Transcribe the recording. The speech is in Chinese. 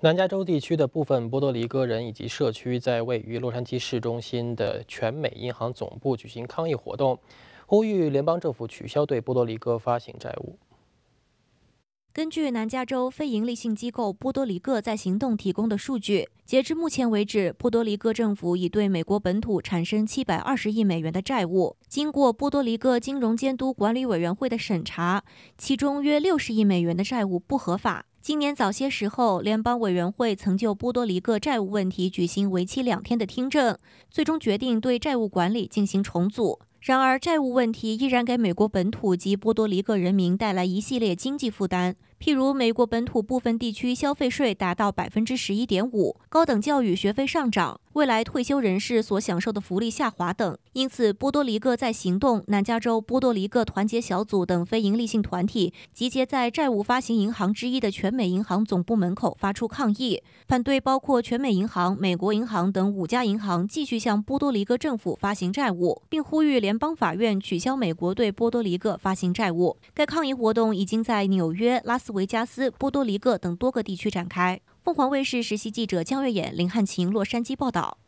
南加州地区的部分波多黎各人以及社区在位于洛杉矶市中心的全美银行总部举行抗议活动，呼吁联邦政府取消对波多黎各发行债务。根据南加州非营利性机构波多黎各在行动提供的数据，截至目前为止，波多黎各政府已对美国本土产生720亿美元的债务。经过波多黎各金融监督管理委员会的审查，其中约60亿美元的债务不合法。今年早些时候，联邦委员会曾就波多黎各债务问题举行为期两天的听证，最终决定对债务管理进行重组。然而，债务问题依然给美国本土及波多黎各人民带来一系列经济负担，譬如美国本土部分地区消费税达到百分之十一点五，高等教育学费上涨，未来退休人士所享受的福利下滑等。因此，波多黎各在行动，南加州波多黎各团结小组等非营利性团体集结在债务发行银行之一的全美银行总部门口，发出抗议，反对包括全美银行、美国银行等五家银行继续向波多黎各政府发行债务，并呼吁联。帮法院取消美国对波多黎各发行债务。该抗议活动已经在纽约、拉斯维加斯、波多黎各等多个地区展开。凤凰卫视实习记者江月眼、林汉琴，洛杉矶报道。